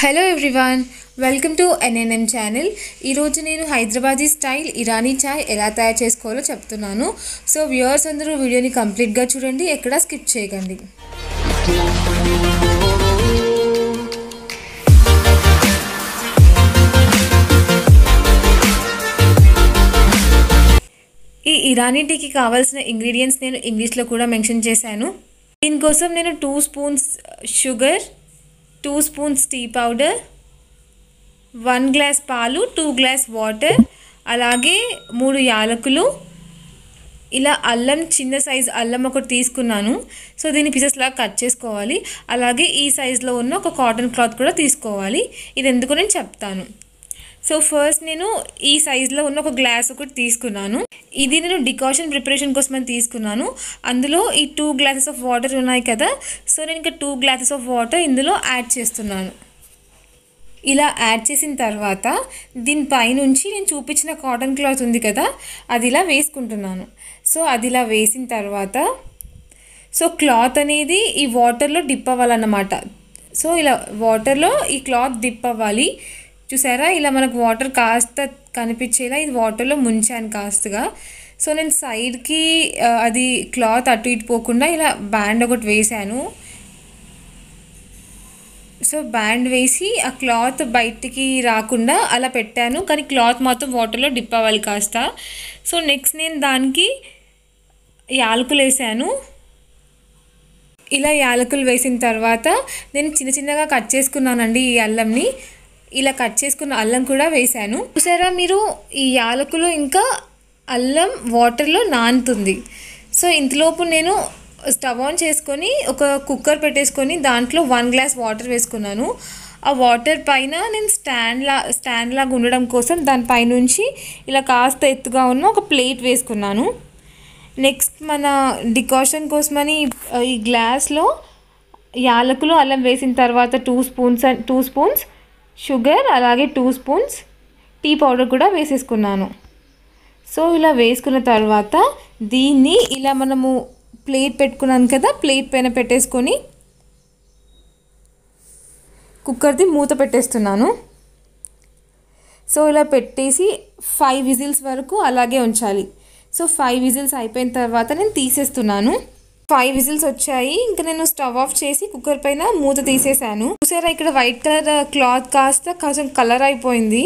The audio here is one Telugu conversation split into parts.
hello everyone welcome to NNM channel ఈరోజు నేను హైదరాబాదీ స్టైల్ ఇరానీ చాయ్ ఎలా తయారు చేసుకోవాలో చెప్తున్నాను సో వ్యూవర్స్ అందరూ వీడియోని కంప్లీట్గా చూడండి ఎక్కడ స్కిప్ చేయకండి ఈ ఇరానీ టీకి కావాల్సిన ఇంగ్రీడియంట్స్ నేను ఇంగ్లీష్లో కూడా మెన్షన్ చేశాను దీనికోసం నేను two spoons sugar two spoons tea powder one glass పాలు టూ గ్లాస్ వాటర్ అలాగే మూడు యాలకులు ఇలా అల్లం చిన్న సైజ్ అల్లం ఒకటి తీసుకున్నాను సో దీన్ని లాగా కట్ చేసుకోవాలి అలాగే ఈ సైజులో ఉన్న ఒక కాటన్ క్లాత్ కూడా తీసుకోవాలి ఇది ఎందుకు నేను చెప్తాను సో ఫస్ట్ నేను ఈ సైజులో ఉన్న ఒక గ్లాస్ ఒకటి తీసుకున్నాను ఇది నేను డికాషన్ ప్రిపరేషన్ కోసం అని తీసుకున్నాను అందులో ఈ టూ గ్లాసెస్ ఆఫ్ వాటర్ ఉన్నాయి కదా సో నేను ఇంకా టూ గ్లాసెస్ ఆఫ్ వాటర్ ఇందులో యాడ్ చేస్తున్నాను ఇలా యాడ్ చేసిన తర్వాత దీనిపైనుంచి నేను చూపించిన కాటన్ క్లాత్ ఉంది కదా అది ఇలా వేసుకుంటున్నాను సో అది ఇలా వేసిన తర్వాత సో క్లాత్ అనేది ఈ వాటర్లో డిప్ అవ్వాలన్నమాట సో ఇలా వాటర్లో ఈ క్లాత్ డిప్ అవ్వాలి చూసారా ఇలా మనకు వాటర్ కాస్త కనిపించేలా ఇది వాటర్లో ముంచాను కాస్తగా సో నేను సైడ్కి అది క్లాత్ అటు ఇటు పోకుండా ఇలా బ్యాండ్ ఒకటి వేశాను సో బ్యాండ్ వేసి ఆ క్లాత్ బయటికి రాకుండా అలా పెట్టాను కానీ క్లాత్ మాత్రం వాటర్లో డిప్ అవ్వాలి కాస్త సో నెక్స్ట్ నేను దానికి యాలకులు వేసాను ఇలా యాలకులు వేసిన తర్వాత నేను చిన్న చిన్నగా కట్ చేసుకున్నానండి ఈ అల్లంని ఇలా కట్ చేసుకున్న అల్లం కూడా వేశాను చూసారా మీరు ఈ యాలకులు ఇంకా అల్లం వాటర్లో నానుతుంది సో ఇంతలోపు నేను స్టవ్ ఆన్ చేసుకొని ఒక కుక్కర్ పెట్టేసుకొని దాంట్లో వన్ గ్లాస్ వాటర్ వేసుకున్నాను ఆ వాటర్ పైన నేను స్టాండ్లా స్టాండ్లాగా ఉండడం కోసం దానిపైనుంచి ఇలా కాస్త ఎత్తుగా ఉన్న ఒక ప్లేట్ వేసుకున్నాను నెక్స్ట్ మన డికాషన్ కోసమని ఈ గ్లాస్లో యాలకులు అల్లం వేసిన తర్వాత two spoons two spoons sugar అలాగే టూ స్పూన్స్ టీ పౌడర్ కూడా వేసేసుకున్నాను సో ఇలా వేసుకున్న తర్వాత దీన్ని ఇలా మనము ప్లేట్ పెట్టుకున్నాను కదా ప్లేట్ పైన పెట్టేసుకొని కుక్కర్ది మూత పెట్టేస్తున్నాను సో ఇలా పెట్టేసి ఫైవ్ విజిల్స్ వరకు అలాగే ఉంచాలి సో ఫైవ్ విజిల్స్ అయిపోయిన తర్వాత నేను తీసేస్తున్నాను ఫైవ్ విజిల్స్ వచ్చాయి ఇంకా నేను స్టవ్ ఆఫ్ చేసి కుక్కర్ పైన మూత తీసేసాను చూసారా ఇక్కడ వైట్ కలర్ క్లాత్ కాస్త కొంచెం కలర్ అయిపోయింది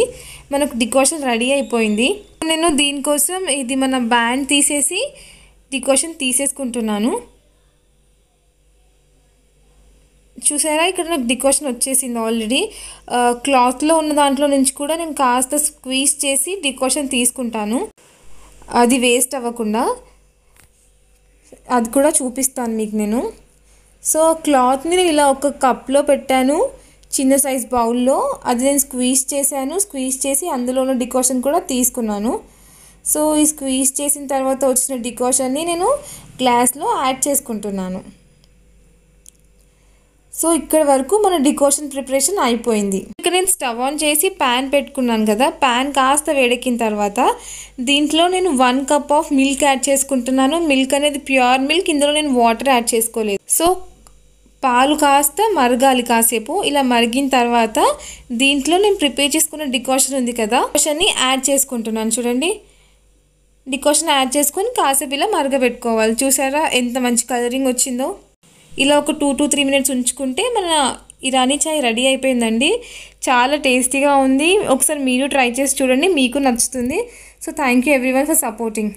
మనకు డికోషన్ రెడీ అయిపోయింది నేను దీనికోసం ఇది మన బ్యాండ్ తీసేసి డికాషన్ తీసేసుకుంటున్నాను చూసారా ఇక్కడ నాకు డికాషన్ వచ్చేసింది ఆల్రెడీ క్లాత్లో uh, ఉన్న దాంట్లో నుంచి కూడా నేను కాస్త స్క్వీజ్ చేసి డికాషన్ తీసుకుంటాను అది వేస్ట్ అవ్వకుండా అది కూడా చూపిస్తాను మీకు నేను సో క్లాత్ని నేను ఇలా ఒక కప్లో పెట్టాను చిన్న సైజ్ బౌల్లో అది నేను స్క్వీజ్ చేశాను స్క్వీజ్ చేసి అందులో ఉన్న డికాషన్ కూడా తీసుకున్నాను సో ఈ స్క్వీజ్ చేసిన తర్వాత వచ్చిన డికాషన్ని నేను గ్లాస్లో యాడ్ చేసుకుంటున్నాను సో ఇక్కడ వరకు మన డికోషన్ ప్రిపరేషన్ అయిపోయింది ఇక్కడ నేను స్టవ్ ఆన్ చేసి ప్యాన్ పెట్టుకున్నాను కదా ప్యాన్ కాస్త వేడెక్కిన తర్వాత దీంట్లో నేను one cup of milk add చేసుకుంటున్నాను మిల్క్ అనేది ప్యూర్ మిల్క్ ఇందులో నేను వాటర్ యాడ్ చేసుకోలేదు సో పాలు కాస్త మరగాలి కాసేపు ఇలా మరిగిన తర్వాత దీంట్లో నేను ప్రిపేర్ చేసుకున్న డికాషన్ ఉంది కదా డికోషన్ని యాడ్ చేసుకుంటున్నాను చూడండి డికాషన్ యాడ్ చేసుకొని కాసేపు ఇలా మరగబెట్టుకోవాలి చూసారా ఎంత మంచి కలరింగ్ వచ్చిందో ఇలా ఒక టూ టు త్రీ మినిట్స్ ఉంచుకుంటే మన ఇరానీ చాయ్ రెడీ అయిపోయిందండి చాలా టేస్టీగా ఉంది ఒకసారి మీరు ట్రై చేసి చూడండి మీకు నచ్చుతుంది so thank you everyone for supporting